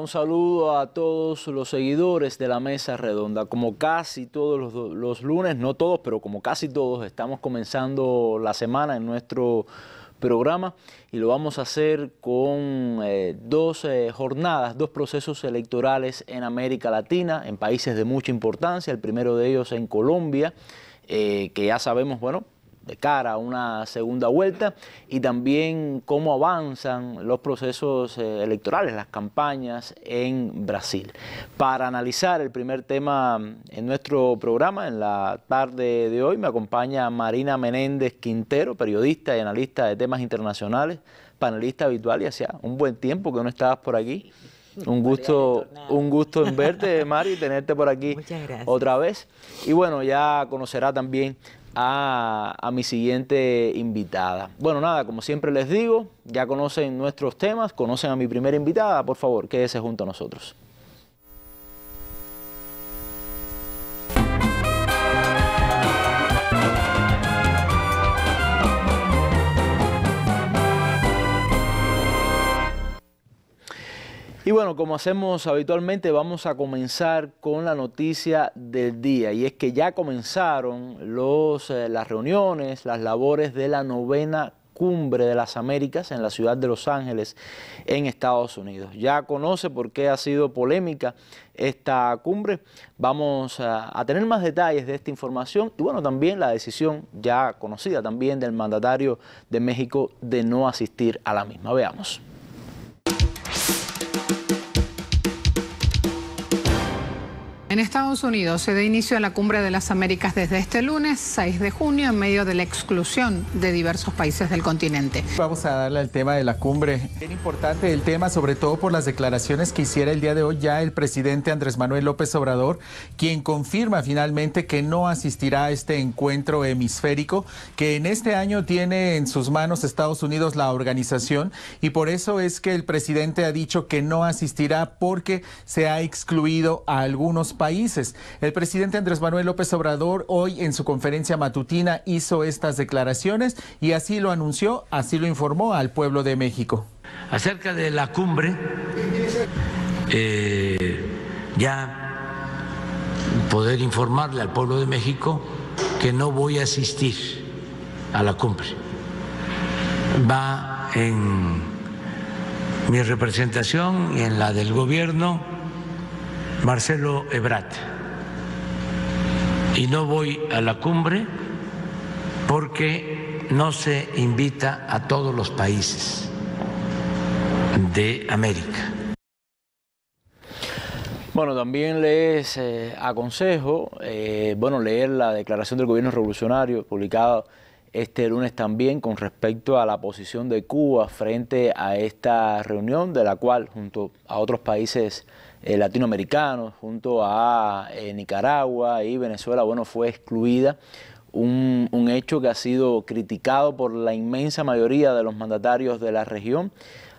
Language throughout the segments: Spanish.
un saludo a todos los seguidores de la Mesa Redonda. Como casi todos los, lunes, no todos, pero como casi todos, estamos comenzando la semana en nuestro programa y lo vamos a hacer con eh, dos eh, jornadas, dos procesos electorales en América Latina, en países de mucha importancia, el primero de ellos en Colombia, eh, que ya sabemos, bueno, de cara a una segunda vuelta y también cómo avanzan los procesos eh, electorales, las campañas en Brasil. Para analizar el primer tema en nuestro programa, en la tarde de hoy, me acompaña Marina Menéndez Quintero, periodista y analista de temas internacionales, panelista habitual y hacía un buen tiempo que no estabas por aquí. Un gusto, un gusto en verte, Mari, tenerte por aquí otra vez. Y bueno, ya conocerá también a, mi siguiente invitada. Bueno, nada, como siempre les digo, ya conocen nuestros temas, conocen a mi primera invitada, por favor, quédese junto a nosotros. Y bueno, como hacemos habitualmente, vamos a comenzar con la noticia del día. Y es que ya comenzaron los, eh, las reuniones, las labores de la novena cumbre de las Américas en la ciudad de Los Ángeles, en Estados Unidos. Ya conoce por qué ha sido polémica esta cumbre. Vamos eh, a, tener más detalles de esta información y bueno, también la decisión ya conocida también del mandatario de México de no asistir a la misma. Veamos. En Estados Unidos se da inicio a la Cumbre de las Américas desde este lunes 6 de junio en medio de la exclusión de diversos países del continente. Vamos a darle al tema de la cumbre. Es importante el tema, sobre todo por las declaraciones que hiciera el día de hoy ya el presidente Andrés Manuel López Obrador, quien confirma finalmente que no asistirá a este encuentro hemisférico que en este año tiene en sus manos Estados Unidos la organización y por eso es que el presidente ha dicho que no asistirá porque se ha excluido a algunos países países. El presidente Andrés Manuel López Obrador hoy en su conferencia matutina hizo estas declaraciones y así lo anunció, así lo informó al pueblo de México. Acerca de la cumbre, eh, ya poder informarle al pueblo de México que no voy a asistir a la cumbre. Va en mi representación y en la del gobierno Marcelo Ebrat. Y no voy a la cumbre porque no se invita a todos los países de América. Bueno, también les eh, aconsejo eh, bueno, leer la declaración del gobierno revolucionario publicada este lunes también con respecto a la posición de Cuba frente a esta reunión, de la cual, junto a otros países eh, latinoamericanos, junto a eh, Nicaragua y Venezuela, bueno, fue excluida. Un, un hecho que ha sido criticado por la inmensa mayoría de los mandatarios de la región,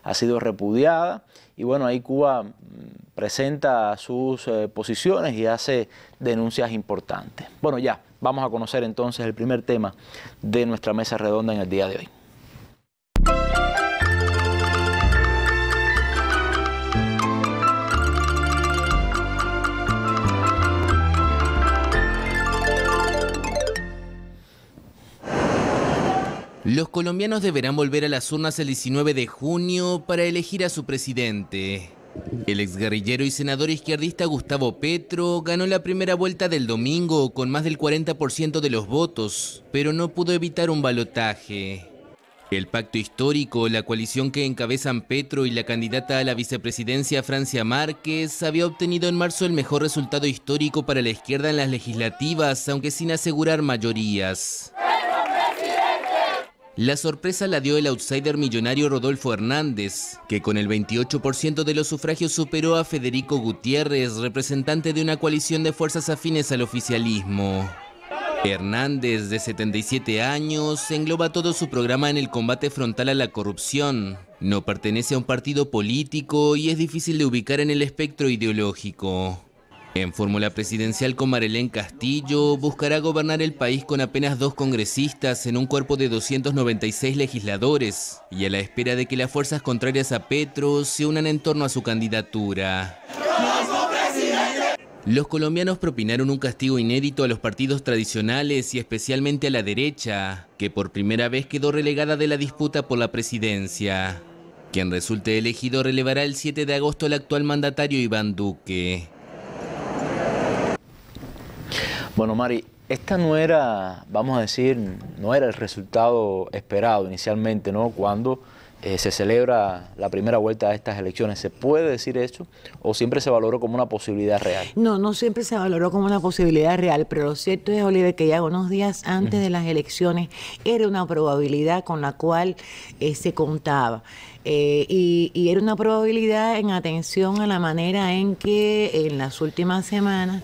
ha sido repudiada y bueno, ahí Cuba mm, presenta sus eh, posiciones y hace denuncias importantes. Bueno, ya, vamos a conocer entonces el primer tema de nuestra mesa redonda en el día de hoy. Los colombianos deberán volver a las urnas el 19 de junio para elegir a su presidente. El ex guerrillero y senador izquierdista Gustavo Petro ganó la primera vuelta del domingo con más del 40% de los votos, pero no pudo evitar un balotaje. El pacto histórico, la coalición que encabezan Petro y la candidata a la vicepresidencia Francia Márquez, había obtenido en marzo el mejor resultado histórico para la izquierda en las legislativas, aunque sin asegurar mayorías. La sorpresa la dio el outsider millonario Rodolfo Hernández, que con el 28% de los sufragios superó a Federico Gutiérrez, representante de una coalición de fuerzas afines al oficialismo. Hernández, de 77 años, engloba todo su programa en el combate frontal a la corrupción. No pertenece a un partido político y es difícil de ubicar en el espectro ideológico. En fórmula presidencial con Marelén Castillo, buscará gobernar el país con apenas dos congresistas en un cuerpo de 296 legisladores y a la espera de que las fuerzas contrarias a Petro se unan en torno a su candidatura. Los colombianos propinaron un castigo inédito a los partidos tradicionales y especialmente a la derecha, que por primera vez quedó relegada de la disputa por la presidencia. Quien resulte elegido relevará el 7 de agosto al actual mandatario Iván Duque. Bueno, Mari, esta no era, vamos a decir, no era el resultado esperado inicialmente, ¿no? Cuando eh, se celebra la primera vuelta de estas elecciones. ¿Se puede decir eso o siempre se valoró como una posibilidad real? No, no siempre se valoró como una posibilidad real, pero lo cierto es, Oliver, que ya unos días antes de las elecciones era una probabilidad con la cual eh, se contaba. Eh, y, era una probabilidad en atención a la manera en que en las últimas semanas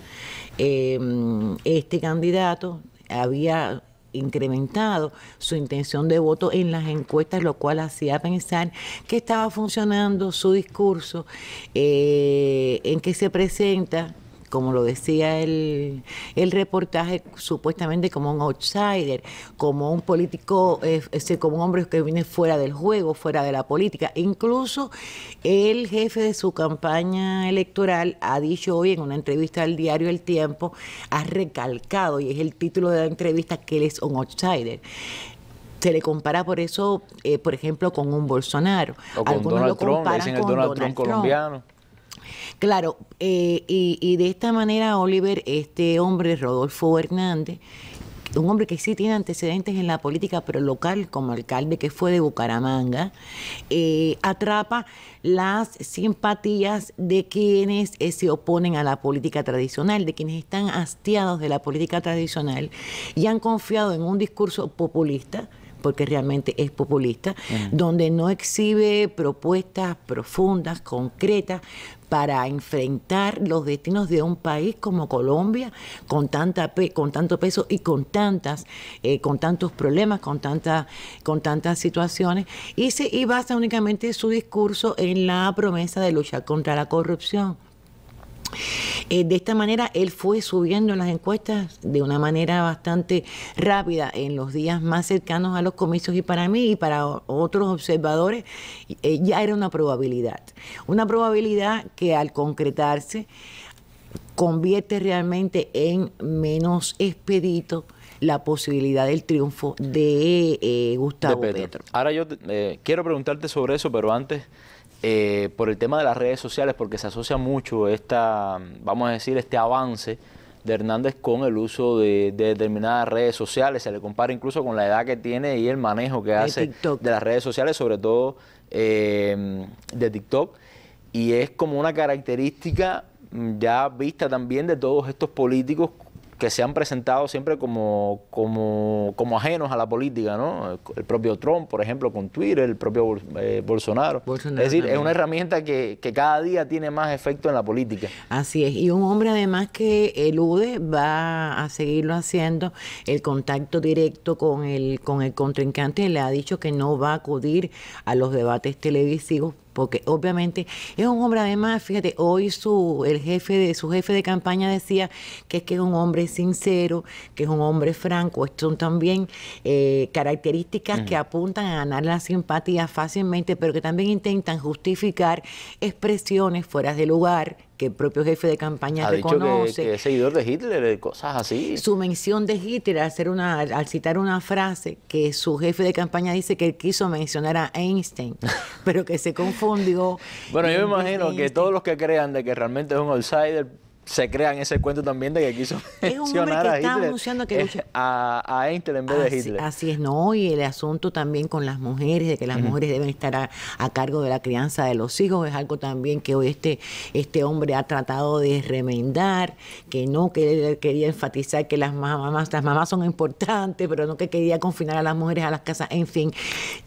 Em, este candidato había incrementado su intención de voto en las encuestas, lo cual hacía pensar que estaba funcionando su discurso, eh, en que se presenta como lo decía el, reportaje, supuestamente como un outsider, como un político, eh, como un hombre que viene fuera del juego, fuera de la política. Incluso el jefe de su campaña electoral ha dicho hoy en una entrevista al diario El Tiempo, ha recalcado, y es el título de la entrevista, que él es un outsider se le compara por eso, eh, por ejemplo, con un Bolsonaro. O con Donald lo Trump, el Donald, Trump colombiano. Claro, eh, y, de esta manera, Oliver, este hombre, Rodolfo Hernández, un hombre que sí tiene antecedentes en la política, pero local, como alcalde que fue de Bucaramanga, eh, atrapa las simpatías de quienes eh, se oponen a la política tradicional, de quienes están hastiados de la política tradicional y han confiado en un discurso populista porque realmente es populista, donde no exhibe propuestas profundas, concretas, para enfrentar los destinos de un país como Colombia con tanta con tanto peso y con tantas eh, con tantos problemas con tantas con tantas situaciones y se y basa únicamente su discurso en la promesa de luchar contra la corrupción eh, de esta manera, él fue subiendo las encuestas de una manera bastante rápida en los días más cercanos a los comicios y para mí y para otros observadores eh, ya era una probabilidad. Una probabilidad que al concretarse convierte realmente en menos expedito la posibilidad del triunfo de eh, Gustavo Petro. Ahora yo quiero preguntarte sobre eso, pero antes eh, por el tema de las redes sociales, porque se asocia mucho esta, vamos a decir, este avance de Hernández con el uso de, determinadas redes sociales, se le compara incluso con la edad que tiene y el manejo que hace de las redes sociales, sobre todo eh, de TikTok, y es como una característica ya vista también de todos estos políticos que se han presentado siempre como, como, ajenos a la política, ¿no? El propio Trump, por ejemplo, con Twitter, el propio eh, Bolsonaro. Es decir, es una herramienta que, que, cada día tiene más efecto en la política. Así es, y un hombre además que elude va a seguirlo haciendo el contacto directo con el, con el contrincante, le ha dicho que no va a acudir a los debates televisivos porque obviamente es un hombre, además, fíjate, hoy su, el jefe de, su jefe de campaña decía que es que es un hombre sincero, que es un hombre franco, Estas son también eh, características que apuntan a ganar la simpatía fácilmente, pero que también intentan justificar expresiones fuera de lugar, que el propio jefe de campaña ha reconoce. que, es seguidor de Hitler, cosas así. Su mención de Hitler, una, al citar una frase que su jefe de campaña dice que él quiso mencionar a Einstein, pero que se confundió. bueno, yo me imagino que todos los que crean de que realmente es un outsider se crean ese cuento también de que quiso a A, a, Einstein en vez de Hitler. Así es, no, y el asunto también con las mujeres, de que las mujeres deben estar a, cargo de la crianza de los hijos, es algo también que hoy este, este hombre ha tratado de remendar, que no, que quería enfatizar que las mamás, las mamás son importantes, pero no que quería confinar a las mujeres a las casas, en fin.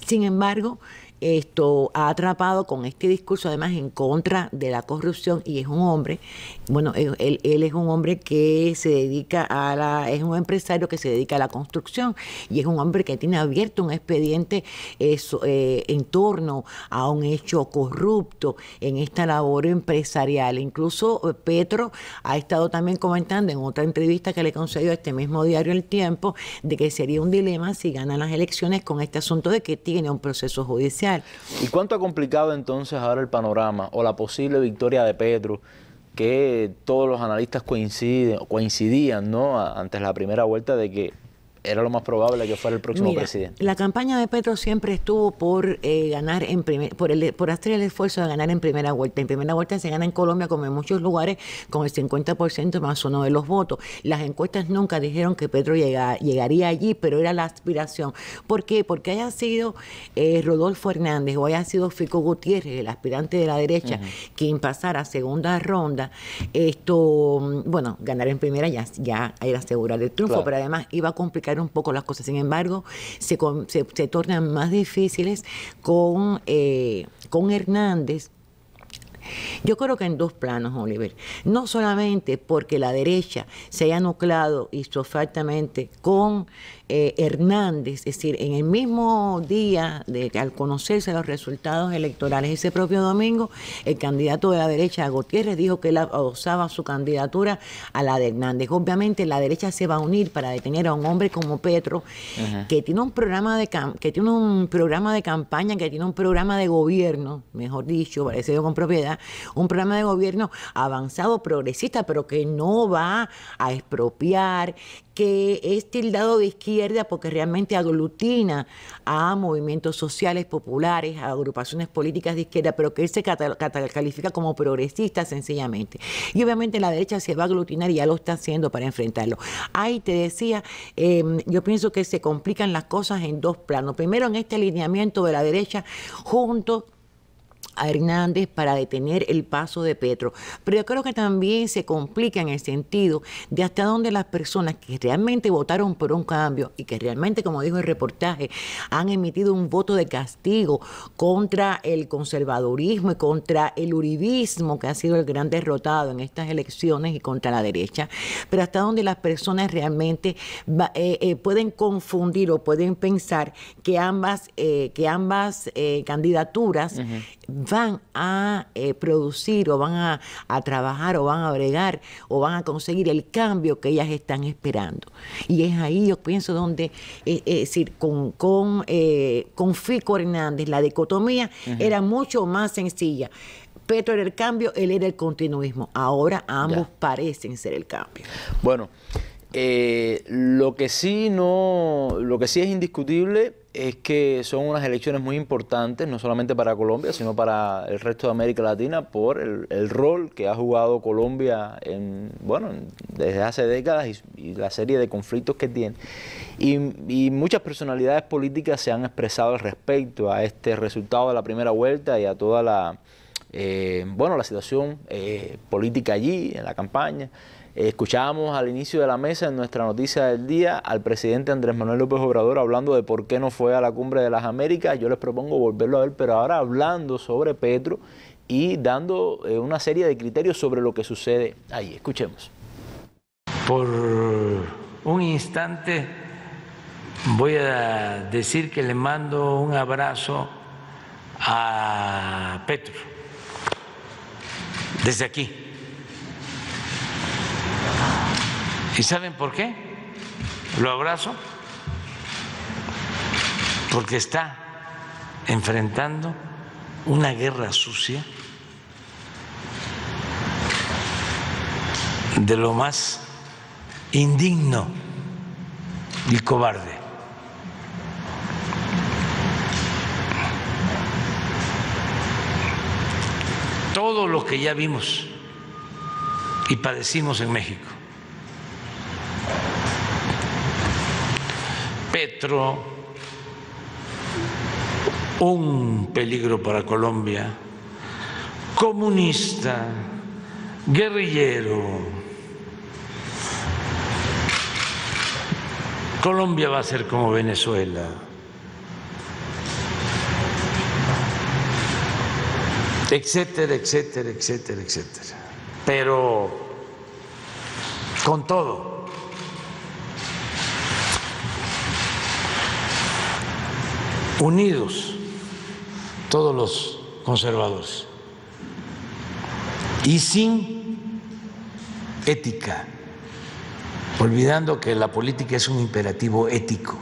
Sin embargo, esto ha atrapado con este discurso además en contra de la corrupción y es un hombre, bueno, eh, él, es un hombre que se dedica a la, es un empresario que se dedica a la construcción y es un hombre que tiene abierto un expediente eh, en torno a un hecho corrupto en esta labor empresarial. Incluso eh, Petro ha estado también comentando en otra entrevista que le concedió a este mismo diario El Tiempo de que sería un dilema si ganan las elecciones con este asunto de que tiene un proceso judicial ¿Y cuánto ha complicado entonces ahora el panorama o la posible victoria de Petro? que todos los analistas coinciden, coincidían ¿no? antes la primera vuelta de que era lo más probable que fuera el próximo presidente. La campaña de Petro siempre estuvo por eh, ganar en primer, por por hacer el esfuerzo de ganar en primera vuelta. En primera vuelta se gana en Colombia como en muchos lugares con el 50% más uno de los votos. Las encuestas nunca dijeron que Petro llegaría allí, pero era la aspiración. ¿Por qué? Porque haya sido eh, Rodolfo Hernández o haya sido Fico Gutiérrez, el aspirante de la derecha, quien pasara a segunda ronda, esto, mm, bueno, ganar en primera ya, era asegurar el triunfo, pero además iba a complicar un poco las cosas. Sin embargo, se, tornan más difíciles con, eh, con Hernández. Yo creo que en dos planos, Oliver. No solamente porque la derecha se haya nuclado y con eh, Hernández, es decir, en el mismo día de que al conocerse los resultados electorales ese propio domingo, el candidato de la derecha, Gutiérrez, dijo que él adosaba su candidatura a la de Hernández. Obviamente la derecha se va a unir para detener a un hombre como Petro, que tiene un programa de que tiene un programa de campaña, que tiene un programa de gobierno, mejor dicho, parecido con propiedad, un programa de gobierno avanzado, progresista, pero que no va a expropiar, que es tildado de izquierda porque realmente aglutina a movimientos sociales populares, a agrupaciones políticas de izquierda, pero que él se califica como progresista sencillamente. Y obviamente la derecha se va a aglutinar y ya lo está haciendo para enfrentarlo. Ahí te decía, em, yo pienso que se complican las cosas en dos planos. Primero en este alineamiento de la derecha junto a Hernández para detener el paso de Petro. Pero yo creo que también se complica en el sentido de hasta dónde las personas que realmente votaron por un cambio y que realmente, como dijo el reportaje, han emitido un voto de castigo contra el conservadurismo y contra el uribismo, que ha sido el gran derrotado en estas elecciones y contra la derecha, pero hasta dónde las personas realmente eh, eh, pueden confundir o pueden pensar que ambas, eh, que ambas candidaturas van a eh, producir o van a, trabajar o van a bregar o van a conseguir el cambio que ellas están esperando. Y es ahí, yo pienso, donde, eh, eh, es decir, con, con, Fico Hernández, la dicotomía era mucho más sencilla. Petro era el cambio, él era el continuismo. Ahora ambos parecen ser el cambio. Bueno, lo que sí no, lo que sí es indiscutible es que son unas elecciones muy importantes, no solamente para Colombia, sino para el resto de América Latina, por el, rol que ha jugado Colombia en, bueno, desde hace décadas y, la serie de conflictos que tiene. Y, muchas personalidades políticas se han expresado al respecto a este resultado de la primera vuelta y a toda la, eh, la situación eh, política allí, en la campaña. Escuchábamos al inicio de la mesa en nuestra noticia del día al presidente Andrés Manuel López Obrador hablando de por qué no fue a la cumbre de las Américas. Yo les propongo volverlo a ver, pero ahora hablando sobre Petro y dando eh, una serie de criterios sobre lo que sucede ahí. Escuchemos. Por un instante voy a decir que le mando un abrazo a Petro desde aquí ¿Y saben por qué? Lo abrazo porque está enfrentando una guerra sucia de lo más indigno y cobarde. Todo lo que ya vimos y padecimos en México. Petro, un peligro para Colombia, comunista, guerrillero. Colombia va a ser como Venezuela. etcétera, etcétera, etcétera, etcétera. Pero con todo, unidos todos los conservadores y sin ética, olvidando que la política es un imperativo ético.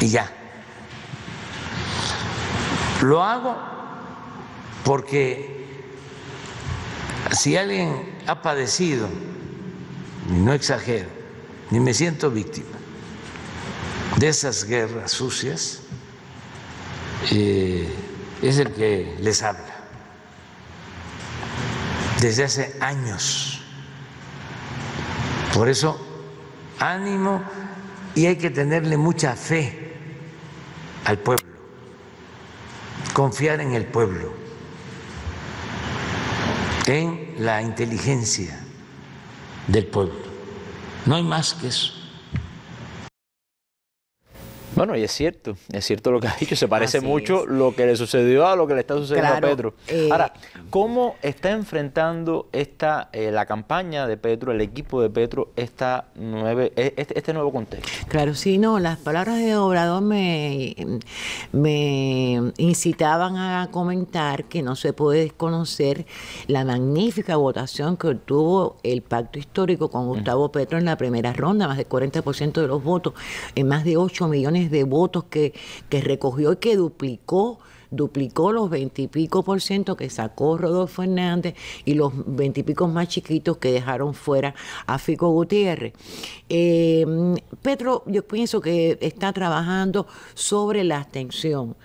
Y ya. Lo hago porque si alguien ha padecido, y no exagero, ni me siento víctima, de esas guerras sucias eh, es el que les habla desde hace años. Por eso, ánimo y hay que tenerle mucha fe al pueblo, confiar en el pueblo, en la inteligencia del pueblo. No hay más que eso. Bueno, y es cierto, es cierto lo que ha dicho, se parece mucho lo que le sucedió a lo que le está sucediendo a Petro. Eh, Ahora, ¿cómo está enfrentando esta eh, la campaña de Petro, el equipo de Petro, esta nueve, e, este, este, nuevo contexto? Claro, sí, no, las palabras de Obrador me, me incitaban a comentar que no se puede desconocer la magnífica votación que obtuvo el pacto histórico con mm. Gustavo Petro en la primera ronda, más del 40% de los votos, en más de 8 millones de de votos que, recogió y que duplicó duplicó los veintipico por ciento que sacó Rodolfo Hernández y los veintipicos más chiquitos que dejaron fuera a Fico Gutiérrez. Em, Petro, yo pienso que está trabajando sobre la abstención.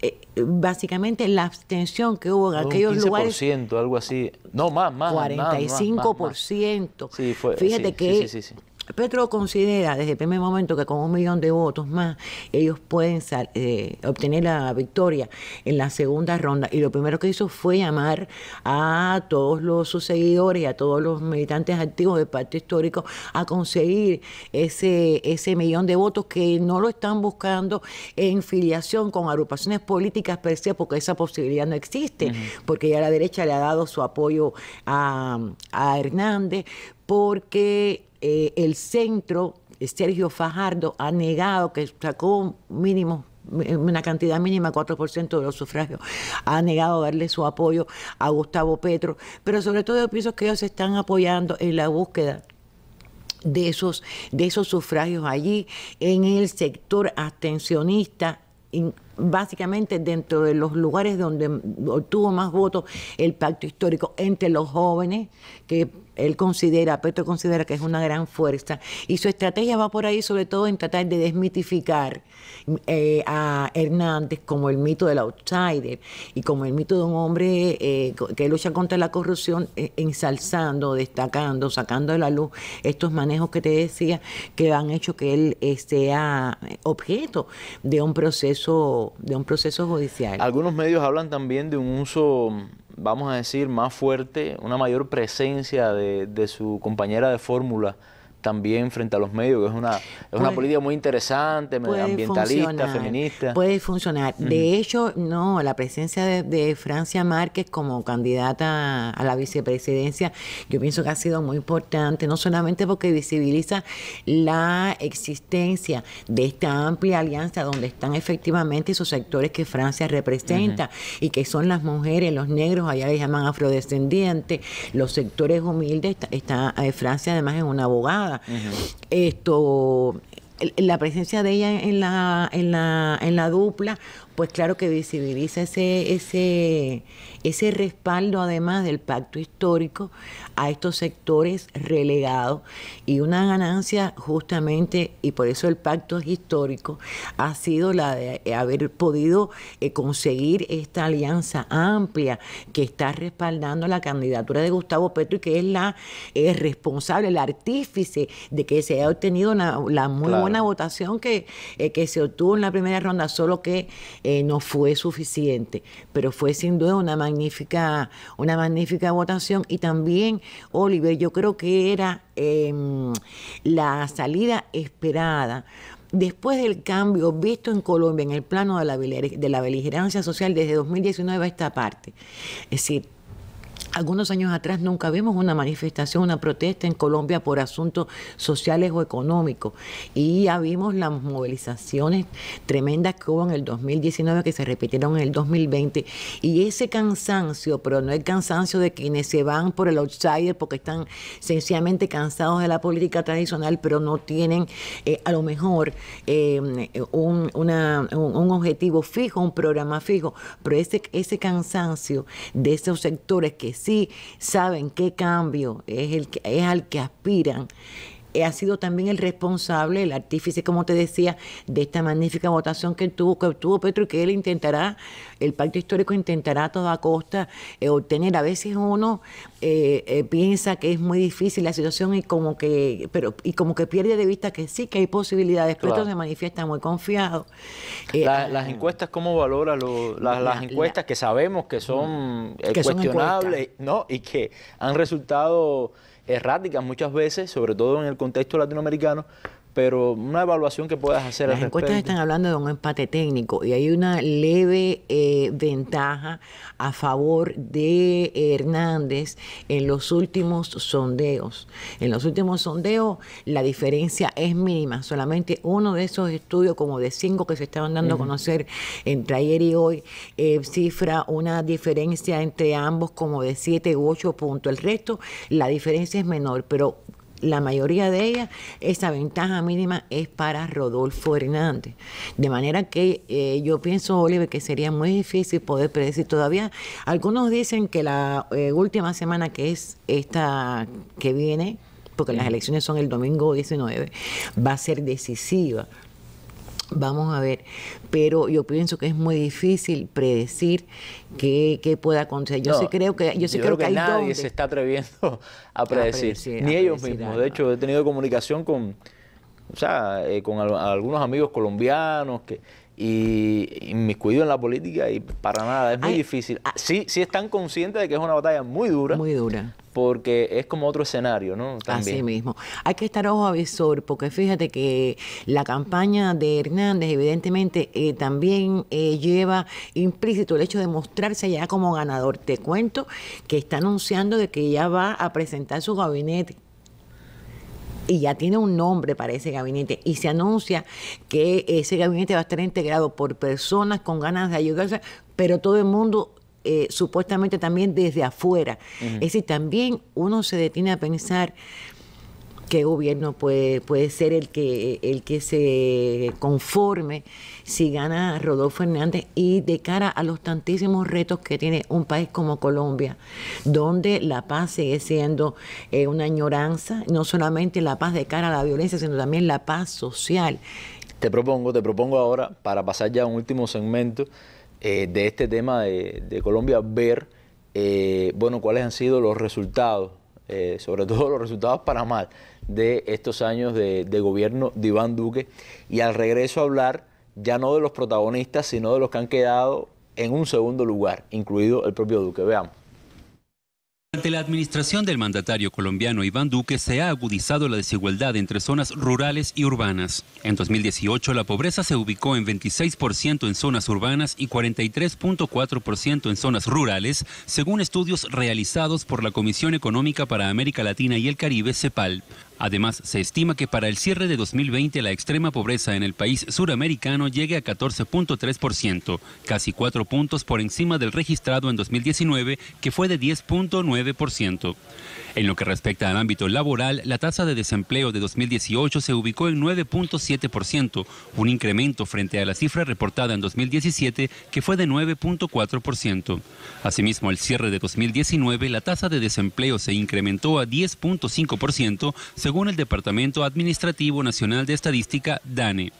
Eh, básicamente la abstención que hubo en aquellos lugares lugares. algo así. No, más, más. 45%. sí, fue, Fíjate sí, que sí, Petro considera desde el primer momento que con un millón de votos más ellos pueden eh, obtener la victoria en la segunda ronda y lo primero que hizo fue llamar a todos los, sus seguidores y a todos los militantes activos del Partido Histórico a conseguir ese, ese millón de votos que no lo están buscando en filiación con agrupaciones políticas per porque esa posibilidad no existe, porque ya la derecha le ha dado su apoyo a, a Hernández, porque eh, el centro, Sergio Fajardo, ha negado que sacó mínimo una cantidad mínima, 4% de los sufragios, ha negado darle su apoyo a Gustavo Petro, pero sobre todo yo pienso que ellos están apoyando en la búsqueda de esos, de esos sufragios allí, en el sector abstencionista, básicamente dentro de los lugares donde obtuvo más votos el pacto histórico entre los jóvenes, que él considera, Petro considera que es una gran fuerza, y su estrategia va por ahí sobre todo en tratar de desmitificar eh, a Hernández como el mito del outsider y como el mito de un hombre eh, que lucha contra la corrupción, eh, ensalzando, destacando, sacando a la luz estos manejos que te decía que han hecho que él sea objeto de un proceso de un proceso judicial. Algunos medios hablan también de un uso, vamos a decir, más fuerte, una mayor presencia de, de su compañera de fórmula también frente a los medios, que es una, una política muy interesante, ambientalista, feminista. Puede funcionar. De hecho, no, la presencia de, Francia Márquez como candidata a la vicepresidencia, yo pienso que ha sido muy importante, no solamente porque visibiliza la existencia de esta amplia alianza donde están efectivamente esos sectores que Francia representa y que son las mujeres, los negros, allá les llaman afrodescendientes, los sectores humildes, está, está eh, Francia además es una abogada esto la presencia de ella en la, en la, en la dupla pues claro que visibiliza ese, ese, ese respaldo además del pacto histórico a estos sectores relegados y una ganancia justamente, y por eso el pacto histórico, ha sido la de haber podido eh, conseguir esta alianza amplia que está respaldando la candidatura de Gustavo Petro y que es la eh, responsable, el artífice de que se haya obtenido la, muy buena votación que, eh, que se obtuvo en la primera ronda, solo que eh, no fue suficiente, pero fue sin duda una magnífica, una magnífica votación. Y también, Oliver, yo creo que era em, la salida esperada después del cambio visto en Colombia en el plano de la, de la beligerancia social desde 2019 a esta parte. Es decir, algunos años atrás nunca vimos una manifestación, una protesta en Colombia por asuntos sociales o económicos. Y ya vimos las movilizaciones tremendas que hubo en el 2019 que se repitieron en el 2020. Y ese cansancio, pero no el cansancio de quienes se van por el outsider porque están sencillamente cansados de la política tradicional, pero no tienen eh, a lo mejor eh, un, objetivo fijo, un programa fijo. Pero ese, ese cansancio de esos sectores que sí saben qué cambio es, el que, es al que aspiran eh, ha sido también el responsable, el artífice, como te decía, de esta magnífica votación que tuvo, que obtuvo Petro y que él intentará, el pacto histórico intentará a toda costa eh, obtener. A veces uno eh, piensa que es muy difícil la situación y como que, pero, y como que pierde de vista que sí que hay posibilidades. pero Petro se manifiesta muy confiado. las encuestas, ¿cómo valora las encuestas que sabemos que son cuestionables, ¿no? Y que han resultado erráticas muchas veces, sobre todo en el contexto latinoamericano, pero una evaluación que puedas hacer. Las encuestas están hablando de un empate técnico y hay una leve eh, ventaja a favor de Hernández en los últimos sondeos. En los últimos sondeos la diferencia es mínima, solamente uno de esos estudios, como de cinco que se estaban dando a conocer entre ayer y hoy, eh, cifra una diferencia entre ambos como de siete u ocho puntos. El resto, la diferencia es menor, pero la mayoría de ellas, esa ventaja mínima es para Rodolfo Hernández. De manera que eh, yo pienso, Oliver, que sería muy difícil poder predecir todavía. Algunos dicen que la eh, última semana que es esta que viene, porque las elecciones son el domingo 19, va a ser decisiva Vamos a ver, pero yo pienso que es muy difícil predecir qué, qué pueda acontecer. Yo sé creo que yo creo, que, nadie se está atreviendo a predecir, ni ellos mismos. De hecho, he tenido comunicación con, o sea, eh, con algunos amigos colombianos que, y, me cuido en la política y para nada, es muy difícil. Ah, sí, sí están conscientes de que es una batalla muy dura. Muy dura. Porque es como otro escenario, ¿no? Así mismo. Hay que estar ojo a visor, porque fíjate que la campaña de Hernández, evidentemente, eh, también eh, lleva implícito el hecho de mostrarse ya como ganador. Te cuento que está anunciando de que ya va a presentar su gabinete y ya tiene un nombre para ese gabinete y se anuncia que ese gabinete va a estar integrado por personas con ganas de ayudarse, pero todo el mundo eh, supuestamente también desde afuera. Es decir, también uno se detiene a pensar qué gobierno puede, puede ser el que, el que se conforme si gana Rodolfo Hernández y de cara a los tantísimos retos que tiene un país como Colombia, donde la paz sigue siendo eh, una añoranza, no solamente la paz de cara a la violencia, sino también la paz social. Te propongo, te propongo ahora, para pasar ya a un último segmento eh, de este tema de, Colombia, ver, eh, bueno, cuáles han sido los resultados eh, sobre todo los resultados para mal de estos años de, de, gobierno de Iván Duque y al regreso a hablar ya no de los protagonistas, sino de los que han quedado en un segundo lugar, incluido el propio Duque. Veamos. Durante la administración del mandatario colombiano Iván Duque se ha agudizado la desigualdad entre zonas rurales y urbanas. En 2018 la pobreza se ubicó en 26% en zonas urbanas y 43.4% en zonas rurales, según estudios realizados por la Comisión Económica para América Latina y el Caribe, CEPAL. Además, se estima que para el cierre de 2020 la extrema pobreza en el país suramericano llegue a 14.3%, casi cuatro puntos por encima del registrado en 2019, que fue de 10.9%. En lo que respecta al ámbito laboral, la tasa de desempleo de 2018 se ubicó en 9.7%, un incremento frente a la cifra reportada en 2017 que fue de 9.4%. Asimismo, al cierre de 2019, la tasa de desempleo se incrementó a 10.5% según el Departamento Administrativo Nacional de Estadística, DANE.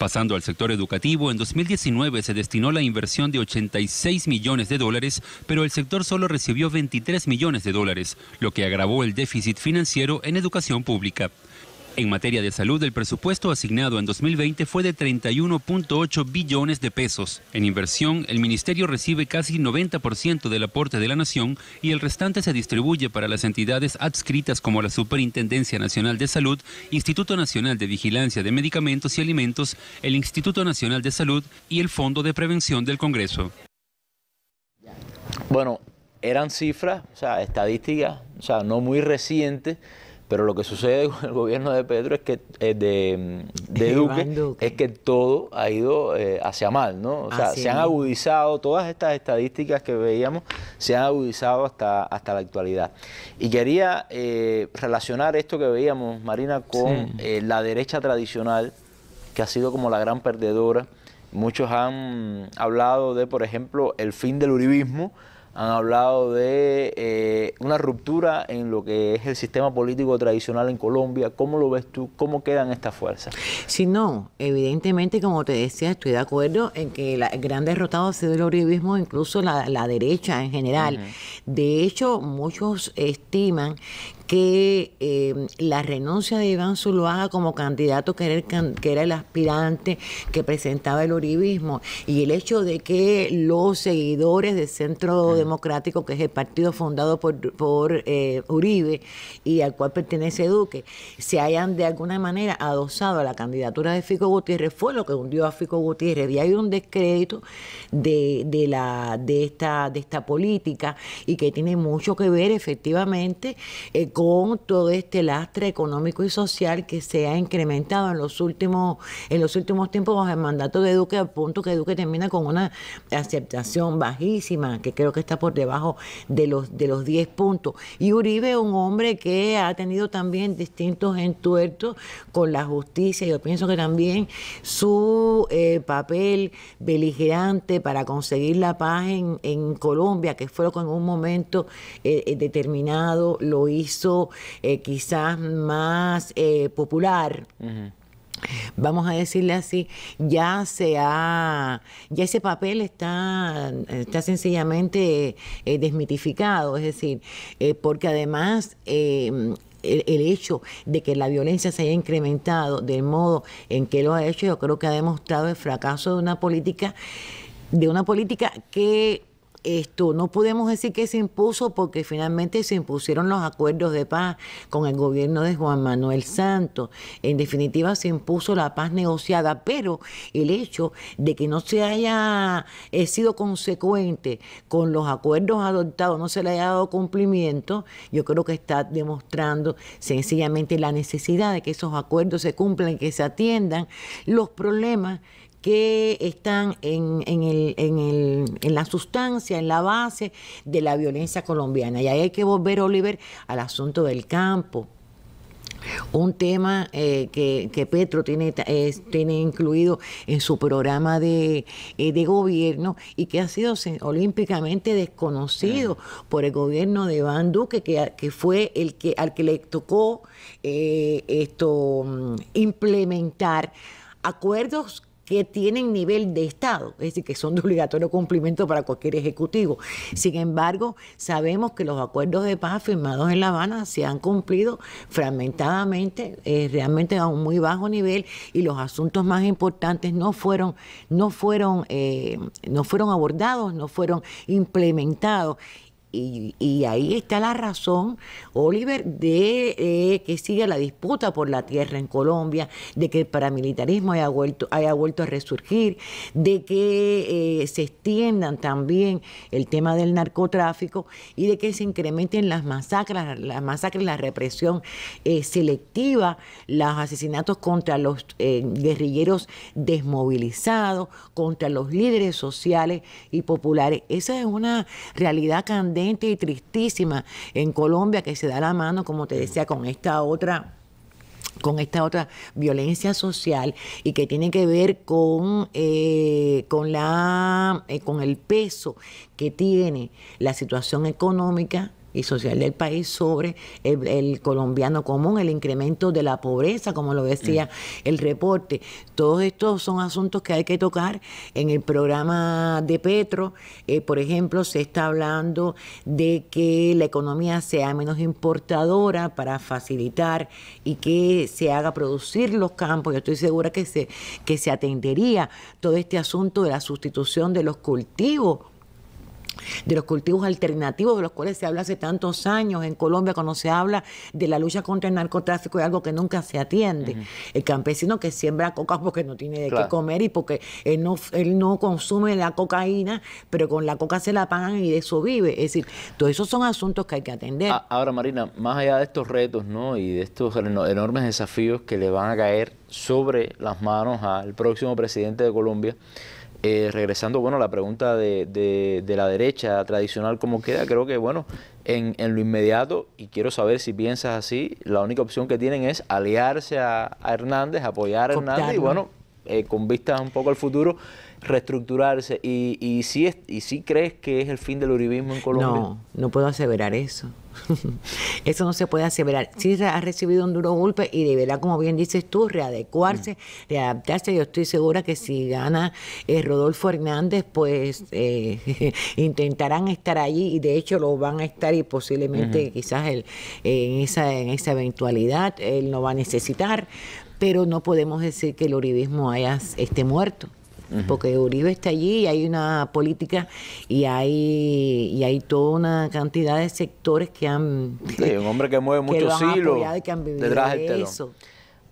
Pasando al sector educativo, en 2019 se destinó la inversión de 86 millones de dólares, pero el sector solo recibió 23 millones de dólares, lo que agravó el déficit financiero en educación pública. En materia de salud, el presupuesto asignado en 2020 fue de 31.8 billones de pesos. En inversión, el ministerio recibe casi 90% del aporte de la nación y el restante se distribuye para las entidades adscritas como la Superintendencia Nacional de Salud, Instituto Nacional de Vigilancia de Medicamentos y Alimentos, el Instituto Nacional de Salud y el Fondo de Prevención del Congreso. Bueno, eran cifras, o sea, estadísticas, o sea, no muy recientes pero lo que sucede con el gobierno de Pedro es que eh, de, Duque, es que todo ha ido eh, hacia mal, ¿no? O sea, se han agudizado todas estas estadísticas que veíamos, se han agudizado hasta, hasta la actualidad. Y quería eh, relacionar esto que veíamos, Marina, con eh, la derecha tradicional, que ha sido como la gran perdedora. Muchos han hablado de, por ejemplo, el fin del uribismo, han hablado de eh, una ruptura en lo que es el sistema político tradicional en Colombia. ¿Cómo lo ves tú? ¿Cómo quedan estas fuerzas? Si no, evidentemente, como te decía, estoy de acuerdo en que el gran derrotado ha sido el uribismo, incluso la, la derecha en general. De hecho, muchos estiman que eh, la renuncia de Iván Zuluaga como candidato, que era, el, aspirante que presentaba el uribismo, y el hecho de que los seguidores del Centro Democrático, que es el partido fundado por, por eh, Uribe y al cual pertenece Duque, se hayan de alguna manera adosado a la candidatura de Fico Gutiérrez, fue lo que hundió a Fico Gutiérrez. Y hay un descrédito de, la, de, esta, de esta política y que tiene mucho que ver efectivamente con eh, con todo este lastre económico y social que se ha incrementado en los últimos, en los últimos tiempos bajo el mandato de Duque, al punto que Duque termina con una aceptación bajísima, que creo que está por debajo de los, de los 10 puntos. Y Uribe, un hombre que ha tenido también distintos entuertos con la justicia, yo pienso que también su eh, papel beligerante para conseguir la paz en, Colombia, que fue lo en un momento eh, eh, determinado lo hizo eh, quizás más eh, popular. vamos a decirle así, ya se ha, ya ese papel está, está sencillamente eh, desmitificado, es decir, porque además em, el, el, hecho de que la violencia se haya incrementado del modo en que lo ha hecho, yo creo que ha demostrado el fracaso de una política, de una política que esto no podemos decir que se impuso porque finalmente se impusieron los acuerdos de paz con el gobierno de Juan Manuel Santos. En definitiva se impuso la paz negociada, pero el hecho de que no se haya eh, sido consecuente con los acuerdos adoptados, no se le haya dado cumplimiento, yo creo que está demostrando sencillamente la necesidad de que esos acuerdos se cumplan, que se atiendan los problemas que están en, en, el, en, el, en, la sustancia, en la base de la violencia colombiana. Y ahí hay que volver, Oliver, al asunto del campo. Un tema eh, que, que, Petro tiene, tiene incluido en su programa de, eh, gobierno y que ha sido olímpicamente desconocido por el gobierno de Iván Duque, que, que fue el que al que le tocó eh, esto mm, implementar acuerdos que tienen nivel de Estado, es decir, que son de obligatorio cumplimiento para cualquier ejecutivo. Sin embargo, sabemos que los acuerdos de paz firmados en La Habana se han cumplido fragmentadamente, eh, realmente a un muy bajo nivel, y los asuntos más importantes no fueron, no fueron, eh, no fueron abordados, no fueron implementados. Y, ahí está la razón, Oliver, de eh, que siga la disputa por la tierra en Colombia, de que el paramilitarismo haya vuelto, vuelto a resurgir, de que eh, se extiendan también el tema del narcotráfico y de que se incrementen las masacres, las masacres, la represión eh, selectiva, los asesinatos contra los guerrilleros desmovilizados, contra los líderes sociales y populares. Esa es una realidad candente y tristísima en Colombia que se da la mano, como te decía, con esta otra con esta otra violencia social y que tiene que ver con, eh, con, la, eh, con el peso que tiene la situación económica y social del país sobre el, colombiano común, el incremento de la pobreza, como lo decía mm. el reporte. Todos estos son asuntos que hay que tocar en el programa de Petro. Eh, por ejemplo, se está hablando de que la economía sea menos importadora para facilitar y que se haga producir los campos. Yo estoy segura que se, que se atendería todo este asunto de la sustitución de los cultivos de los cultivos alternativos de los cuales se habla hace tantos años en Colombia cuando se habla de la lucha contra el narcotráfico es algo que nunca se atiende. El campesino que siembra coca porque no tiene de qué comer y porque él no, él no consume la cocaína, pero con la coca se la pagan y de eso vive. Es decir, todos esos son asuntos que hay que atender. Ahora, Marina, más allá de estos retos ¿no? y de estos enormes desafíos que le van a caer sobre las manos al próximo presidente de Colombia, eh, regresando, bueno, a la pregunta de, de, la derecha tradicional, ¿cómo queda? Creo que, bueno, en, lo inmediato, y quiero saber si piensas así, la única opción que tienen es aliarse a, Hernández, apoyar a Hernández y, bueno, eh, con vistas un poco al futuro, reestructurarse. Y, y, es, ¿Y si crees que es el fin del uribismo en Colombia? No, no puedo aseverar eso. Eso no se puede aseverar. Si sí ha recibido un duro golpe y deberá, como bien dices tú, readecuarse, mm. readaptarse. Yo estoy segura que si gana eh, Rodolfo Hernández, pues eh, intentarán estar allí y de hecho lo van a estar y posiblemente quizás en, esa, en esa eventualidad él no va a necesitar, pero no podemos decir que el oribismo haya, esté muerto porque Uribe está allí y hay una política y hay, y hay toda una cantidad de sectores que han... un hombre que mueve muchos hilos detrás del Eso.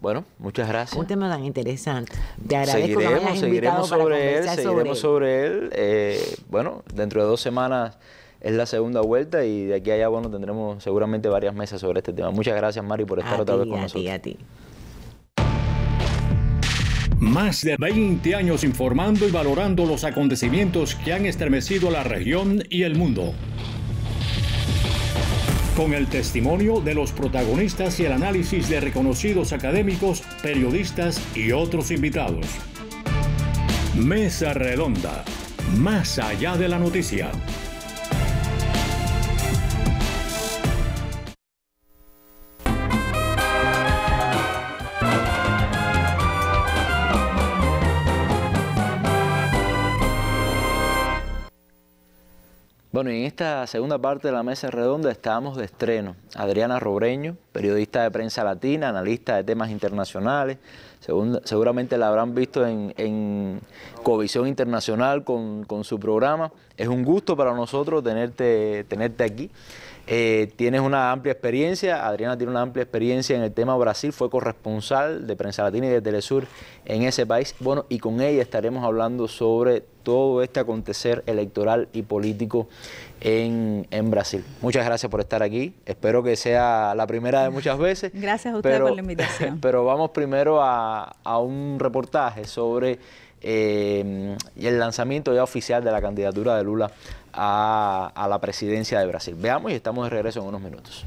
Bueno, muchas gracias. Un tema tan interesante. Te agradezco seguiremos, que seguiremos sobre él, seguiremos sobre él. Eh, bueno, dentro de dos semanas es la segunda vuelta y de aquí a allá bueno tendremos seguramente varias mesas sobre este tema. Muchas gracias Mari por estar otra vez con nosotros. a ti. Más de 20 años informando y valorando los acontecimientos que han estremecido la región y el mundo. Con el testimonio de los protagonistas y el análisis de reconocidos académicos, periodistas y otros invitados. Mesa Redonda, más allá de la noticia. Bueno, y en esta segunda parte de la mesa redonda estamos de estreno. Adriana Robreño, periodista de prensa latina, analista de temas internacionales. seguramente la habrán visto en, Covisión Internacional con, su programa. Es un gusto para nosotros tenerte, tenerte aquí. Eh, tienes una amplia experiencia, Adriana tiene una amplia experiencia en el tema Brasil, fue corresponsal de Prensa Latina y de Telesur en ese país. Bueno, y con ella estaremos hablando sobre todo este acontecer electoral y político en, Brasil. Muchas gracias por estar aquí, espero que sea la primera de muchas veces. Gracias a usted por la invitación. Pero vamos primero a, a un reportaje sobre Em, y el lanzamiento ya oficial de la candidatura de Lula a la presidencia de Brasil. Veamos y estamos de regreso en unos minutos.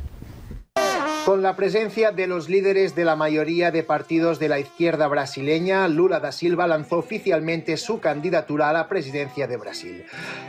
Con la presencia de los líderes de la mayoría de partidos de la izquierda brasileña, Lula da Silva lanzó oficialmente su candidatura a la presidencia de Brasil.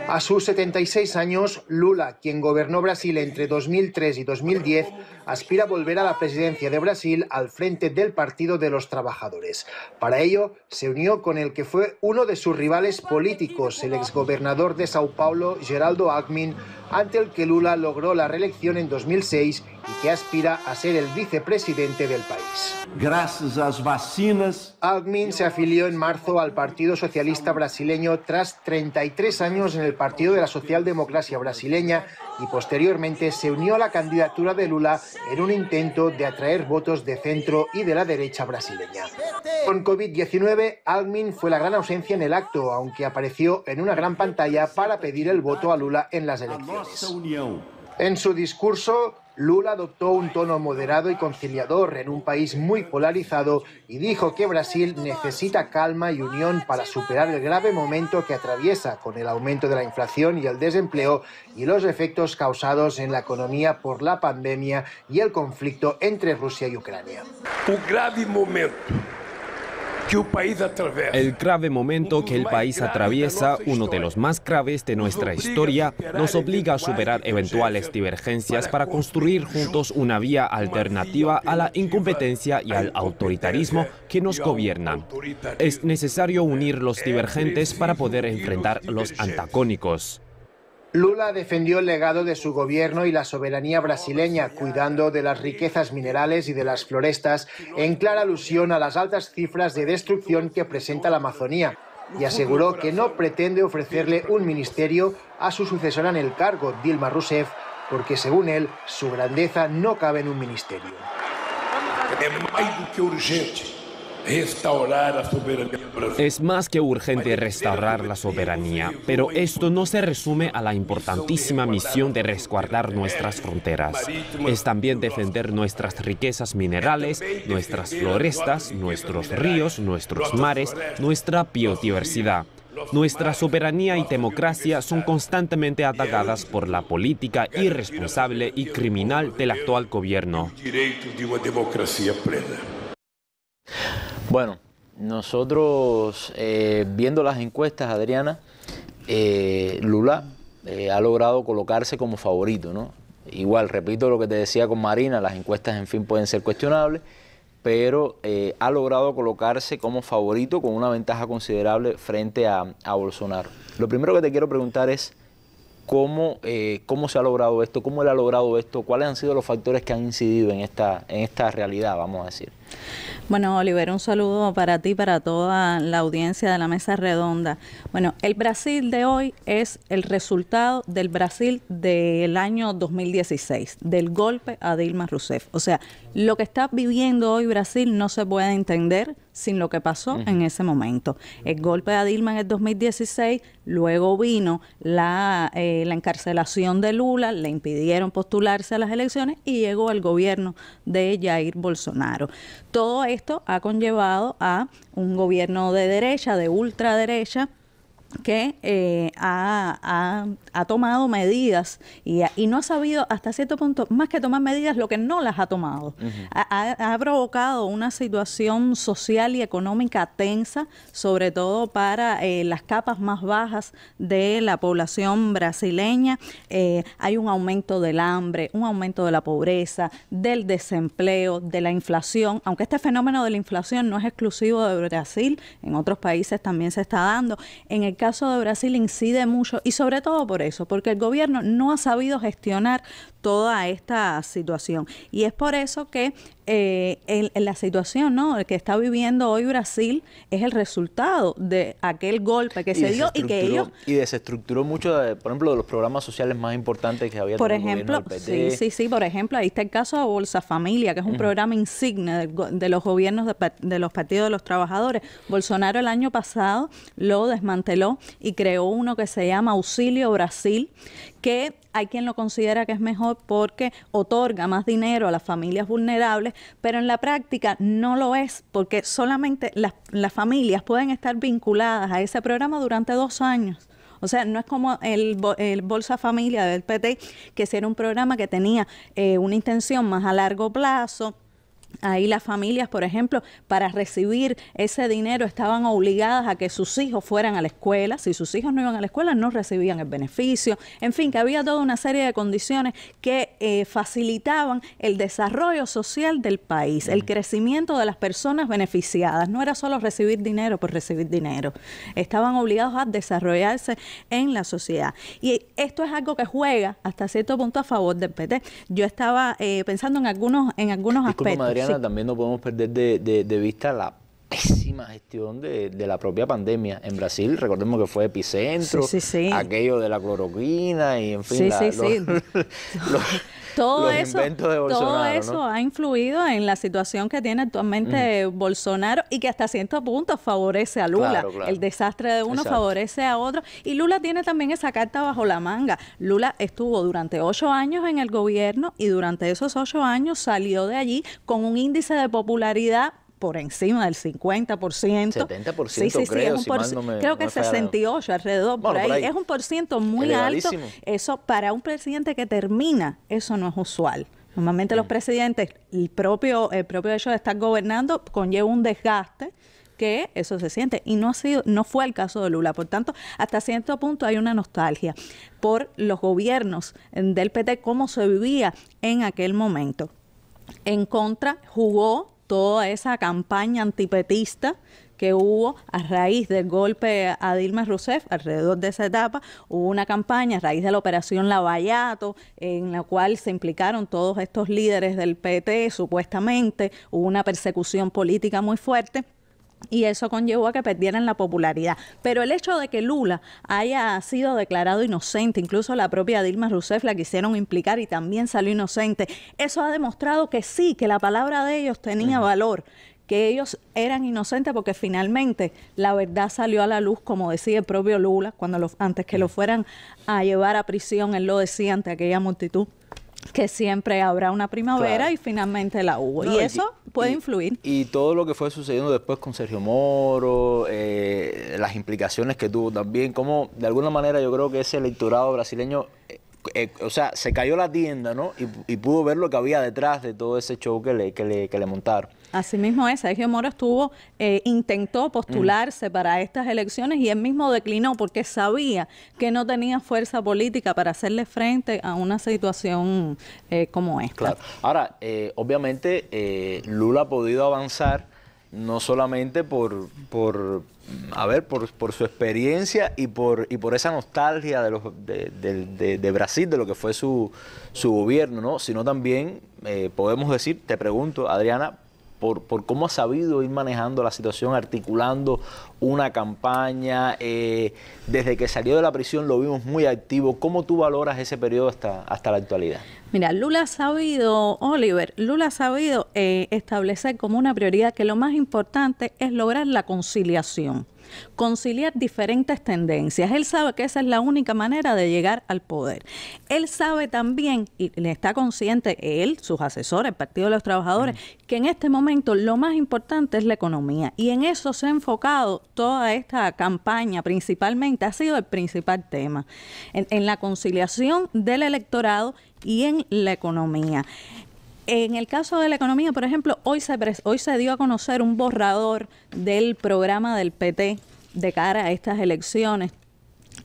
A sus 76 años, Lula, quien gobernó Brasil entre 2003 y 2010, aspira a volver a la presidencia de Brasil al frente del Partido de los Trabajadores. Para ello, se unió con el que fue uno de sus rivales políticos, el exgobernador de Sao Paulo, Geraldo Agmin, ante el que Lula logró la reelección en 2006 y que aspira a ser el vicepresidente del país. Gracias a las vacinas. Almin se afilió en marzo al Partido Socialista Brasileño tras 33 años en el Partido de la Socialdemocracia Brasileña y posteriormente se unió a la candidatura de Lula en un intento de atraer votos de centro y de la derecha brasileña. Con COVID-19, Almin fue la gran ausencia en el acto, aunque apareció en una gran pantalla para pedir el voto a Lula en las elecciones. En su discurso, Lula adoptó un tono moderado y conciliador en un país muy polarizado y dijo que Brasil necesita calma y unión para superar el grave momento que atraviesa con el aumento de la inflación y el desempleo y los efectos causados en la economía por la pandemia y el conflicto entre Rusia y Ucrania. Un grave momento el grave momento que el país atraviesa, uno de los más graves de nuestra historia, nos obliga a superar eventuales divergencias para construir juntos una vía alternativa a la incompetencia y al autoritarismo que nos gobiernan. Es necesario unir los divergentes para poder enfrentar los antagónicos. Lula defendió el legado de su gobierno y la soberanía brasileña, cuidando de las riquezas minerales y de las florestas, en clara alusión a las altas cifras de destrucción que presenta la Amazonía, y aseguró que no pretende ofrecerle un ministerio a su sucesora en el cargo, Dilma Rousseff, porque según él, su grandeza no cabe en un ministerio. Es más que urgente restaurar la soberanía, pero esto no se resume a la importantísima misión de resguardar nuestras fronteras. Es también defender nuestras riquezas minerales, nuestras florestas, nuestros ríos, nuestros mares, nuestra biodiversidad. Nuestra soberanía y democracia son constantemente atacadas por la política irresponsable y criminal del actual gobierno. Bueno, nosotros, eh, viendo las encuestas, Adriana, eh, Lula eh, ha logrado colocarse como favorito, ¿no? Igual, repito lo que te decía con Marina, las encuestas, en fin, pueden ser cuestionables, pero ha logrado colocarse como favorito con una ventaja considerable frente a, Bolsonaro. Lo primero que te quiero preguntar es, ¿cómo, ¿cómo se ha logrado esto? ¿Cómo él ha logrado esto? ¿Cuáles han sido los factores que han incidido en esta, en esta realidad, vamos a decir? Bueno, Oliver, un saludo para ti, y para toda la audiencia de la mesa redonda. Bueno, el Brasil de hoy es el resultado del Brasil del año 2016, del golpe a Dilma Rousseff. O sea, lo que está viviendo hoy Brasil no se puede entender sin lo que pasó en ese momento. El golpe a Dilma en el 2016, luego vino la, eh, la encarcelación de Lula, le impidieron postularse a las elecciones y llegó el gobierno de Jair Bolsonaro. Todo esto ha conllevado a un gobierno de derecha, de ultraderecha, que eh, ha, tomado medidas y, no ha sabido hasta cierto punto, más que tomar medidas, lo que no las ha tomado. ha, provocado una situación social y económica tensa, sobre todo para eh, las capas más bajas de la población brasileña. Eh, hay un aumento del hambre, un aumento de la pobreza, del desempleo, de la inflación, aunque este fenómeno de la inflación no es exclusivo de Brasil, en otros países también se está dando. En el caso de Brasil incide mucho y sobre todo por eso, porque el gobierno no ha sabido gestionar toda esta situación. Y es por eso que eh, la situación que está viviendo hoy Brasil es el resultado de aquel golpe que se dio y que ellos... Y desestructuró mucho, por ejemplo, de los programas sociales más importantes que había. Por ejemplo, sí, sí, sí, por ejemplo, ahí está el caso de Bolsa Familia, que es un programa insigne de, los gobiernos de, de, los partidos de los trabajadores. Bolsonaro el año pasado lo desmanteló y creó uno que se llama Auxilio Brasil, que hay quien lo considera que es mejor porque otorga más dinero a las familias vulnerables, pero en la práctica no lo es porque solamente las, familias pueden estar vinculadas a ese programa durante dos años. O sea, no es como el, Bolsa Familia del PT, que era un programa que tenía eh, una intención más a largo plazo Ahí las familias, por ejemplo, para recibir ese dinero estaban obligadas a que sus hijos fueran a la escuela. Si sus hijos no iban a la escuela, no recibían el beneficio. En fin, que había toda una serie de condiciones que eh, facilitaban el desarrollo social del país, el crecimiento de las personas beneficiadas. No era solo recibir dinero por recibir dinero. Estaban obligados a desarrollarse en la sociedad. Y esto es algo que juega hasta cierto punto a favor del PT. Yo estaba eh, pensando en algunos, en algunos aspectos también no podemos perder de vista la pésima gestión de, la propia pandemia en Brasil. Recordemos que fue epicentro, aquello de la cloroquina y en fin. todo eso, todo eso ha influido en la situación que tiene actualmente Bolsonaro y que hasta cierto punto favorece a Lula. El desastre de uno favorece a otro. Y Lula tiene también esa carta bajo la manga. Lula estuvo durante ocho años en el gobierno y durante esos ocho años salió de allí con un índice de popularidad por encima del 50%. 70% sí, sí, creo, creo que 68 alrededor, por, ahí. Es un por ciento muy alto. Eso para un presidente que termina, eso no es usual. Normalmente los mm. presidentes, el propio, el propio hecho de estar gobernando conlleva un desgaste que eso se siente y no ha sido no fue el caso de Lula, por tanto, hasta cierto punto hay una nostalgia por los gobiernos del PT cómo se vivía en aquel momento. En contra jugó toda esa campaña antipetista que hubo a raíz del golpe a Dilma Rousseff, alrededor de esa etapa, hubo una campaña a raíz de la operación Lavallato, en la cual se implicaron todos estos líderes del PT, supuestamente, hubo una persecución política muy fuerte y eso conllevó a que perdieran la popularidad. Pero el hecho de que Lula haya sido declarado inocente, incluso la propia Dilma Rousseff la quisieron implicar y también salió inocente, eso ha demostrado que sí, que la palabra de ellos tenía valor que ellos eran inocentes porque finalmente la verdad salió a la luz, como decía el propio Lula, cuando antes que lo fueran a llevar a prisión, él lo decía ante aquella multitud que siempre habrá una primavera y finalmente la hubo. y eso puede influir. Y todo lo que fue sucediendo después con Sergio Moro, eh, las implicaciones que tuvo también, como de alguna manera yo creo que ese electorado brasileño, eh, eh, o sea, se cayó la tienda, ¿no? Y, pudo ver lo que había detrás de todo ese show que le, que le, que le montaron. Asimismo mismo es, Sergio Moro estuvo, eh, intentó postularse para estas elecciones y él mismo declinó porque sabía que no tenía fuerza política para hacerle frente a una situación eh, como esta. Claro. Ahora, eh, obviamente Lula ha podido avanzar no solamente por, por a ver, por, su experiencia y por, y por esa nostalgia de, los, de, Brasil, de lo que fue su, su gobierno, ¿no? sino también podemos decir, te pregunto, Adriana, por, por cómo ha sabido ir manejando la situación, articulando una campaña. Eh, desde que salió de la prisión lo vimos muy activo. ¿Cómo tú valoras ese periodo hasta, hasta la actualidad? Mira, Lula ha sabido, Oliver, Lula ha sabido eh, establecer como una prioridad que lo más importante es lograr la conciliación conciliar diferentes tendencias. Él sabe que esa es la única manera de llegar al poder. Él sabe también, y le está consciente él, sus asesores, el Partido de los Trabajadores, mm. que en este momento lo más importante es la economía. Y en eso se ha enfocado toda esta campaña principalmente, ha sido el principal tema, en la conciliación del electorado y en la economía. En el caso de la economía, por ejemplo, hoy se, dio a conocer un borrador del programa del PT de cara a estas elecciones.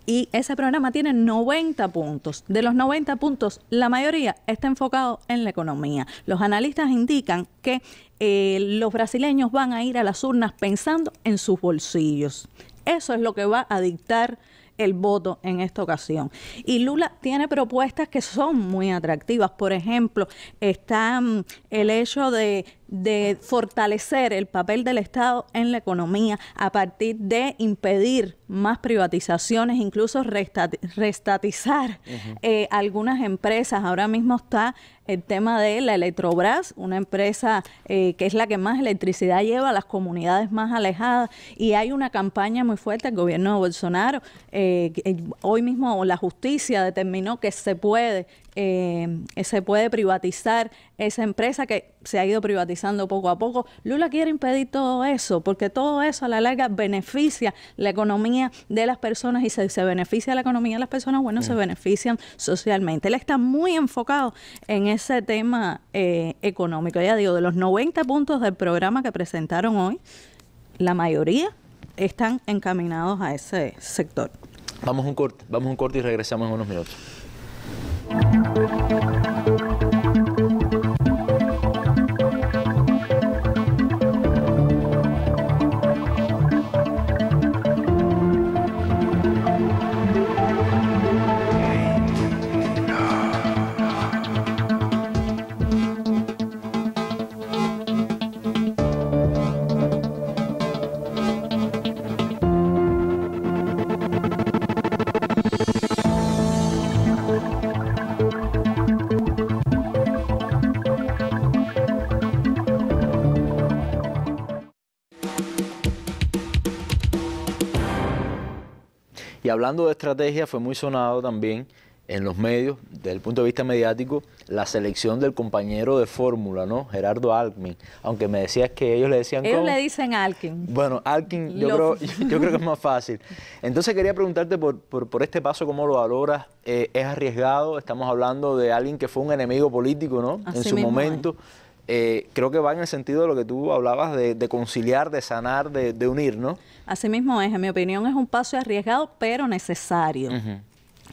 Y ese programa tiene 90 puntos. De los 90 puntos, la mayoría está enfocado en la economía. Los analistas indican que eh, los brasileños van a ir a las urnas pensando en sus bolsillos. Eso es lo que va a dictar el voto en esta ocasión. Y Lula tiene propuestas que son muy atractivas. Por ejemplo, está mm, el hecho de de fortalecer el papel del Estado en la economía a partir de impedir más privatizaciones, incluso restatizar eh, algunas empresas. Ahora mismo está el tema de la Electrobras, una empresa eh, que es la que más electricidad lleva a las comunidades más alejadas y hay una campaña muy fuerte del gobierno de Bolsonaro. Eh, hoy mismo la justicia determinó que se puede Em, se puede privatizar esa empresa que se ha ido privatizando poco a poco. Lula quiere impedir todo eso, porque todo eso a la larga beneficia la economía de las personas y si se beneficia la economía de las personas, bueno, se mm. benefician socialmente. Él está muy enfocado en ese tema eh, económico. Ya digo, de los 90 puntos del programa que presentaron hoy, la mayoría están encaminados a ese sector. Vamos un corte, vamos a un corte y regresamos en unos minutos. Thank you. hablando de estrategia, fue muy sonado también en los medios, desde el punto de vista mediático, la selección del compañero de fórmula, ¿no? Gerardo Alkin Aunque me decías que ellos le decían Ellos le dicen Alkin. Bueno, Alkin yo creo, yo creo, que es más fácil. Entonces quería preguntarte por, por, este paso, ¿cómo lo valoras? Eh, ¿Es arriesgado? Estamos hablando de alguien que fue un enemigo político, ¿no? en su momento. Eh, creo que va en el sentido de lo que tú hablabas de, conciliar, de sanar, de, de unir, ¿no? Asimismo es, en mi opinión, es un paso arriesgado pero necesario.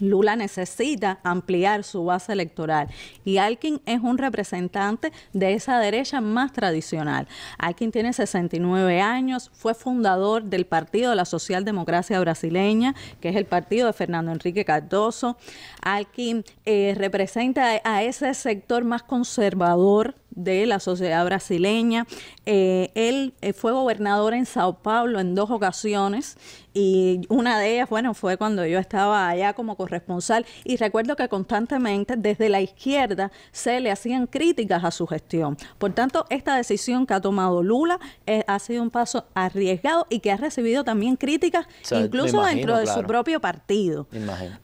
Lula necesita ampliar su base electoral y Alkin es un representante de esa derecha más tradicional. Alkin tiene 69 años, fue fundador del Partido de la Socialdemocracia Brasileña, que es el partido de Fernando Enrique Cardoso. Alkin eh, representa a ese sector más conservador de la sociedad brasileña. Eh, él eh, fue gobernador en Sao Paulo en dos ocasiones y una de ellas, bueno, fue cuando yo estaba allá como corresponsal y recuerdo que constantemente desde la izquierda se le hacían críticas a su gestión. Por tanto, esta decisión que ha tomado Lula eh, ha sido un paso arriesgado y que ha recibido también críticas incluso dentro de su propio partido.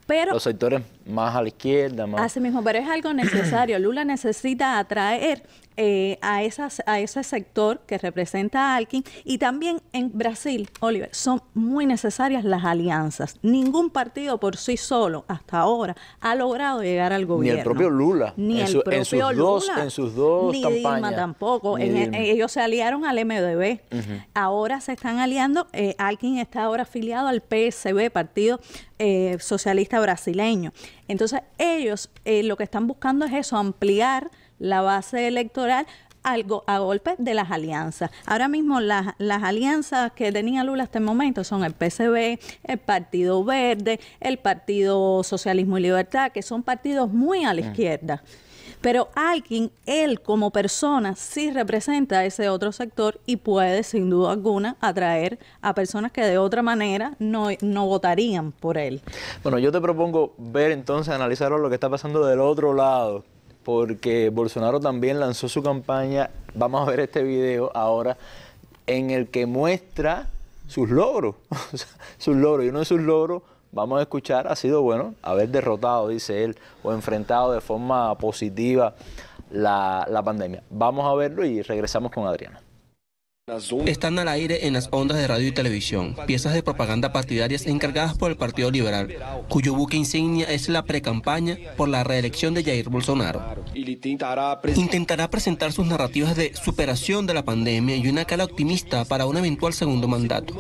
Pero los sectores más a la izquierda. Más... Así mismo, pero es algo necesario. Lula necesita atraer eh, a, esas, a ese sector que representa a Alkin. Y también en Brasil, Oliver, son muy necesarias las alianzas. Ningún partido por sí solo hasta ahora ha logrado llegar al gobierno. Ni el propio Lula. Ni el propio tampoco. ellos se aliaron al MDB. Ahora se están aliando. Eh, Alkin está ahora afiliado al PSB, Partido eh, Socialista Brasileño. Entonces ellos lo que están buscando es eso, ampliar la base electoral algo a golpe de las alianzas. Ahora mismo las, alianzas que tenía Lula hasta el momento son el PSB, el Partido Verde, el Partido Socialismo y Libertad, que son partidos muy a la mm. izquierda. Pero alguien, él como persona, sí representa ese otro sector y puede, sin duda alguna, atraer a personas que de otra manera no, no votarían por él. Bueno, yo te propongo ver entonces, analizar lo que está pasando del otro lado, porque Bolsonaro también lanzó su campaña, vamos a ver este video ahora, en el que muestra sus logros, sus logros, y uno de sus logros, vamos a escuchar, ha sido, bueno, haber derrotado, dice él, o enfrentado de forma positiva la, la pandemia. Vamos a verlo y regresamos con Adriana. Están al aire en las ondas de radio y televisión piezas de propaganda partidarias encargadas por el Partido Liberal, cuyo buque insignia es la precampaña por la reelección de Jair Bolsonaro. Intentará presentar sus narrativas de superación de la pandemia y una cara optimista para un eventual segundo mandato.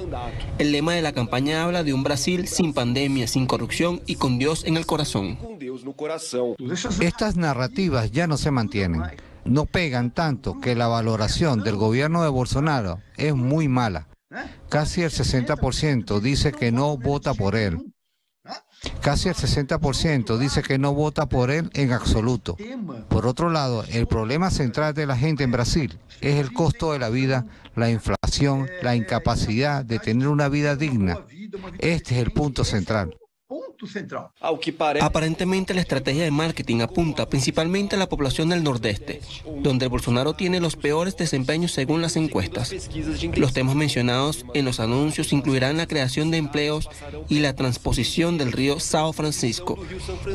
El lema de la campaña habla de un Brasil sin pandemia, sin corrupción y con Dios en el corazón. Estas narrativas ya no se mantienen no pegan tanto que la valoración del gobierno de Bolsonaro es muy mala. Casi el 60% dice que no vota por él. Casi el 60% dice que no vota por él en absoluto. Por otro lado, el problema central de la gente en Brasil es el costo de la vida, la inflación, la incapacidad de tener una vida digna. Este es el punto central. Aparentemente la estrategia de marketing apunta principalmente a la población del Nordeste, donde Bolsonaro tiene los peores desempeños según las encuestas. Los temas mencionados en los anuncios incluirán la creación de empleos y la transposición del río Sao Francisco,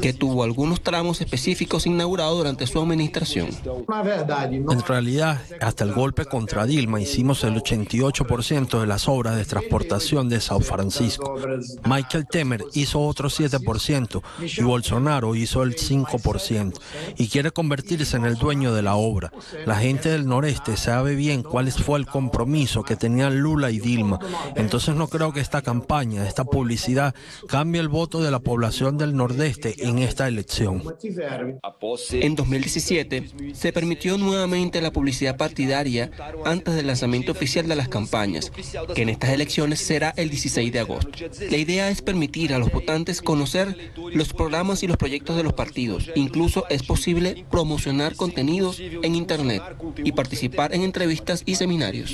que tuvo algunos tramos específicos inaugurados durante su administración. En realidad, hasta el golpe contra Dilma hicimos el 88% de las obras de transportación de Sao Francisco. Michael Temer hizo otro 7% y Bolsonaro hizo el 5% y quiere convertirse en el dueño de la obra. La gente del noreste sabe bien cuál fue el compromiso que tenían Lula y Dilma. Entonces no creo que esta campaña, esta publicidad, cambie el voto de la población del nordeste en esta elección. En 2017 se permitió nuevamente la publicidad partidaria antes del lanzamiento oficial de las campañas, que en estas elecciones será el 16 de agosto. La idea es permitir a los votantes conocer los programas y los proyectos de los partidos. Incluso es posible promocionar contenidos en Internet y participar en entrevistas y seminarios.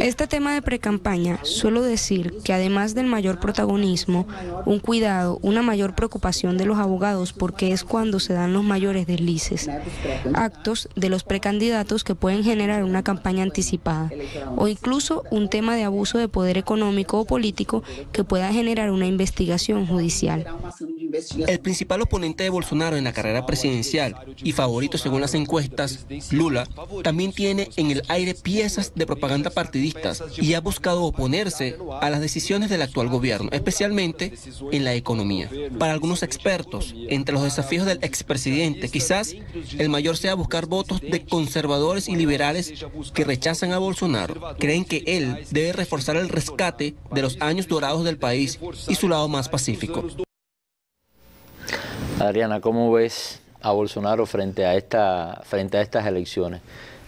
Este tema de precampaña, suelo decir que además del mayor protagonismo, un cuidado, una mayor preocupación de los abogados porque es cuando se dan los mayores deslices, actos de los precandidatos que pueden generar una campaña anticipada o incluso un tema de abuso de poder económico político que pueda generar una investigación judicial. El principal oponente de Bolsonaro en la carrera presidencial y favorito según las encuestas, Lula, también tiene en el aire piezas de propaganda partidistas y ha buscado oponerse a las decisiones del actual gobierno, especialmente en la economía. Para algunos expertos, entre los desafíos del expresidente, quizás el mayor sea buscar votos de conservadores y liberales que rechazan a Bolsonaro. Creen que él debe reforzar el rescate de los años dorados del país y su lado más pacífico. Adriana, ¿cómo ves a Bolsonaro frente a, esta, frente a estas elecciones?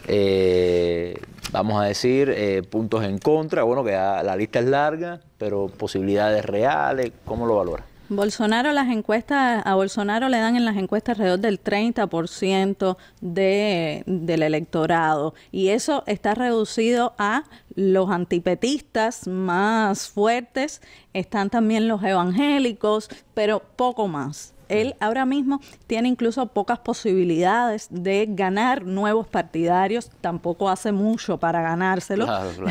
Eh, vamos a decir, eh, puntos en contra, bueno, que la lista es larga, pero posibilidades reales, ¿cómo lo valora? Bolsonaro, las encuestas, a Bolsonaro le dan en las encuestas alrededor del 30% de, del electorado y eso está reducido a los antipetistas más fuertes, están también los evangélicos, pero poco más. Él ahora mismo tiene incluso pocas posibilidades de ganar nuevos partidarios, tampoco hace mucho para ganárselos,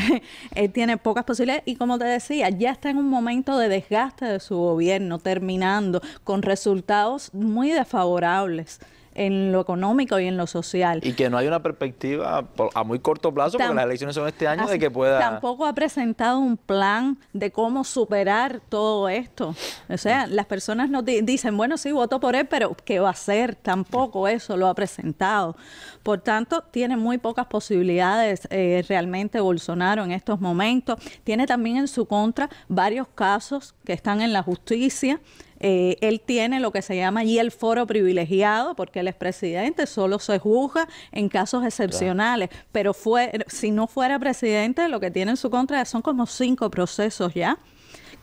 Él tiene pocas posibilidades y como te decía, ya está en un momento de desgaste de su gobierno, terminando con resultados muy desfavorables en lo económico y en lo social. Y que no hay una perspectiva a muy corto plazo, porque las elecciones son este año, de que pueda... Tampoco ha presentado un plan de cómo superar todo esto. O sea, mm. las personas no dicen, bueno, sí, voto por él, pero ¿qué va a hacer? Tampoco eso lo ha presentado. Por tanto, tiene muy pocas posibilidades eh, realmente Bolsonaro en estos momentos. Tiene también en su contra varios casos que están en la justicia eh, él tiene lo que se llama allí el foro privilegiado, porque él es presidente, solo se juzga en casos excepcionales. Pero fue, si no fuera presidente, lo que tiene en su contra son como cinco procesos ya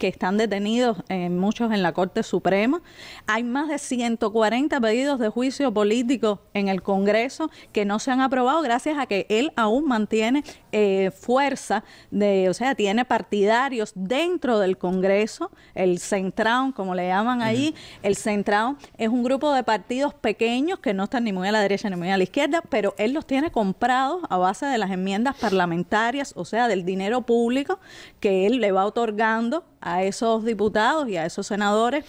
que están detenidos, eh, muchos en la Corte Suprema. Hay más de 140 pedidos de juicio político en el Congreso que no se han aprobado gracias a que él aún mantiene eh, fuerza, de, o sea, tiene partidarios dentro del Congreso, el Centrón, como le llaman ahí. El Centrón es un grupo de partidos pequeños que no están ni muy a la derecha ni muy a la izquierda, pero él los tiene comprados a base de las enmiendas parlamentarias, o sea, del dinero público que él le va otorgando a esos diputados y a esos senadores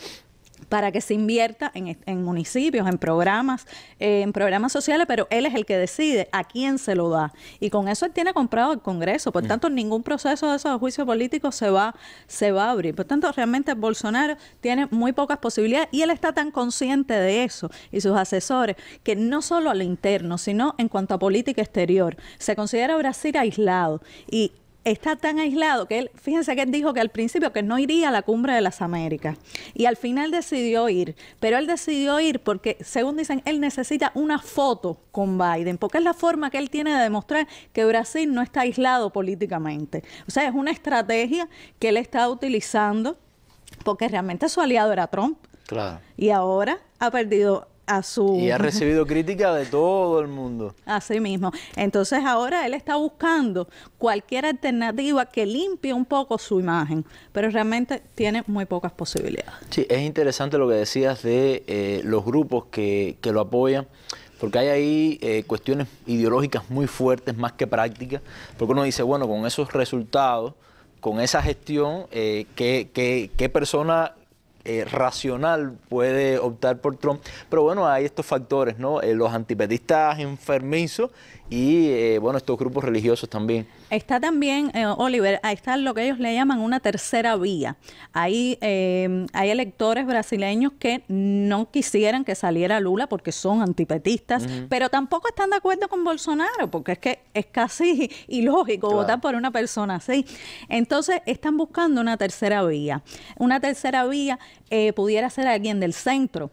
para que se invierta en, municipios, en programas, en programas sociales, pero él es el que decide a quién se lo da. Y con eso él tiene comprado el Congreso. Por mm. tanto, ningún proceso de esos juicios políticos se va, se va a abrir. Por tanto, realmente Bolsonaro tiene muy pocas posibilidades y él está tan consciente de eso y sus asesores que no solo al interno, sino en cuanto a política exterior, se considera Brasil aislado y está tan aislado que él, fíjense que él dijo que al principio que no iría a la cumbre de las Américas y al final decidió ir, pero él decidió ir porque, según dicen, él necesita una foto con Biden, porque es la forma que él tiene de demostrar que Brasil no está aislado políticamente. O sea, es una estrategia que él está utilizando porque realmente su aliado era Trump. Claro. Y ahora ha perdido y ha recibido crítica de todo el mundo. Así mismo. Entonces ahora él está buscando cualquier alternativa que limpie un poco su imagen, pero realmente tiene muy pocas posibilidades. Sí, es interesante lo que decías de eh, los grupos que, lo apoyan porque hay ahí eh, cuestiones ideológicas muy fuertes más que prácticas, porque uno dice, bueno, con esos resultados, con esa gestión, eh, ¿qué, qué, qué persona eh, racional puede optar por Trump. Pero bueno, hay estos factores, ¿no? Eh, los antipetistas enfermizos y eh, bueno, estos grupos religiosos también. Está también, eh, Oliver, ahí está lo que ellos le llaman una tercera vía. Hay, eh, hay electores brasileños que no quisieran que saliera Lula porque son antipetistas, pero tampoco están de acuerdo con Bolsonaro, porque es que es casi ilógico votar por una persona así. Entonces, están buscando una tercera vía. Una tercera vía pudiera ser alguien del centro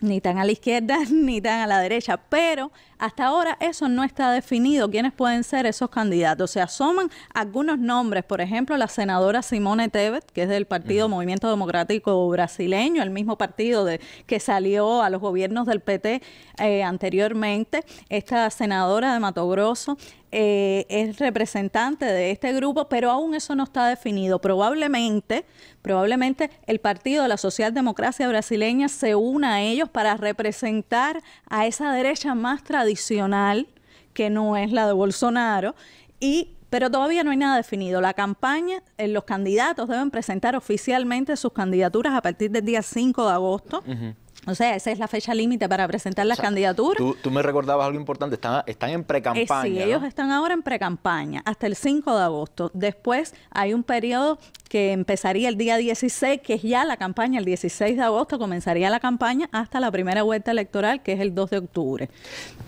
ni tan a la izquierda ni tan a la derecha, pero hasta ahora eso no está definido quiénes pueden ser esos candidatos. Se asoman algunos nombres, por ejemplo, la senadora Simone Tebet, que es del Partido Movimiento Democrático Brasileño, el mismo partido de, que salió a los gobiernos del PT eh, anteriormente, esta senadora de Mato Grosso, eh, es representante de este grupo, pero aún eso no está definido. Probablemente, probablemente el partido de la socialdemocracia brasileña se una a ellos para representar a esa derecha más tradicional, que no es la de Bolsonaro, y pero todavía no hay nada definido. La campaña, eh, los candidatos deben presentar oficialmente sus candidaturas a partir del día 5 de agosto. O sea, esa es la fecha límite para presentar las candidaturas. Tú, me recordabas algo importante, están, están en eh, precampaña. sí, ellos están ahora en precampaña hasta el 5 de agosto. Después hay un periodo que empezaría el día 16, que es ya la campaña, el 16 de agosto comenzaría la campaña hasta la primera vuelta electoral, que es el 2 de octubre.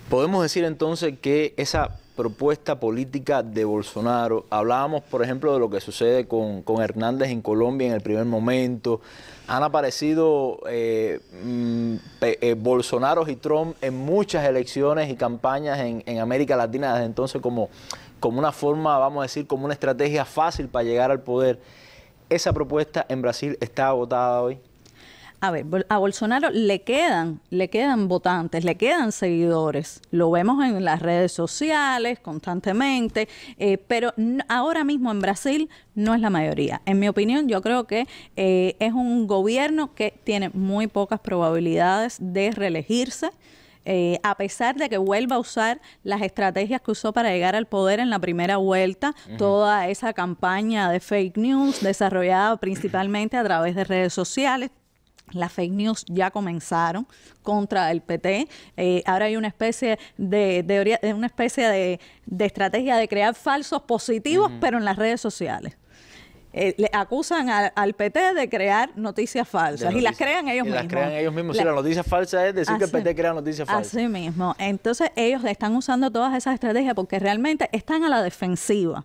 Podemos decir entonces que esa propuesta política de Bolsonaro. Hablábamos, por ejemplo, de lo que sucede con, Hernández en Colombia en el primer momento. Han aparecido eh, mm, eh, Bolsonaro y Trump en muchas elecciones y campañas en, en América Latina desde entonces como, como una forma, vamos a decir, como una estrategia fácil para llegar al poder. Esa propuesta en Brasil está agotada hoy a ver, a Bolsonaro le quedan, le quedan votantes, le quedan seguidores. Lo vemos en las redes sociales constantemente, eh, pero ahora mismo en Brasil no es la mayoría. En mi opinión, yo creo que eh, es un gobierno que tiene muy pocas probabilidades de reelegirse. Eh, a pesar de que vuelva a usar las estrategias que usó para llegar al poder en la primera vuelta, toda esa campaña de fake news desarrollada principalmente a través de redes sociales, las fake news ya comenzaron contra el PT. Eh, ahora hay una especie de, una especie de, estrategia de crear falsos positivos, pero en las redes sociales. Eh, le acusan al PT de crear noticias falsas y las crean ellos mismos. Las crean ellos mismos. Sí, si la noticia falsa es decir que el PT crea noticias falsas. Así mismo. Entonces ellos están usando todas esas estrategias porque realmente están a la defensiva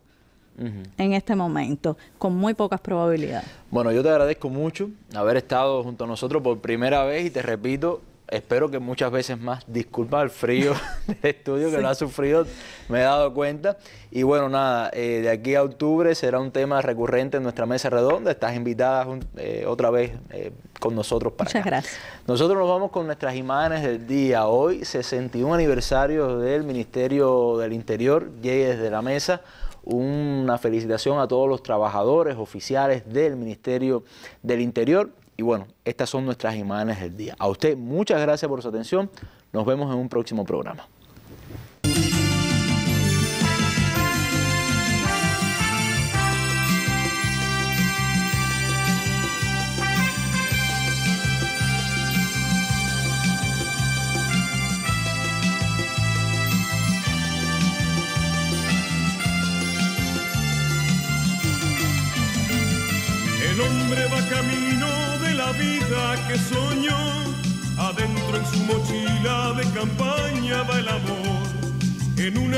en este momento, con muy pocas probabilidades. Bueno, yo te agradezco mucho haber estado junto a nosotros por primera vez y te repito, espero que muchas veces más. Disculpa el frío del estudio que lo ha sufrido, me he dado cuenta. Y bueno, nada, eh, de aquí a octubre será un tema recurrente en nuestra mesa redonda. Estás invitada eh, otra vez eh, con nosotros para Muchas gracias. Nosotros nos vamos con nuestras imágenes del día. Hoy, 61 aniversario del Ministerio del Interior, Llegué desde la mesa una felicitación a todos los trabajadores oficiales del Ministerio del Interior. Y bueno, estas son nuestras imágenes del día. A usted muchas gracias por su atención. Nos vemos en un próximo programa.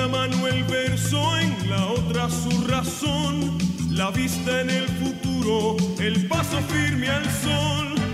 Manuel mano verso, en la otra su razón, la vista en el futuro, el paso firme al sol.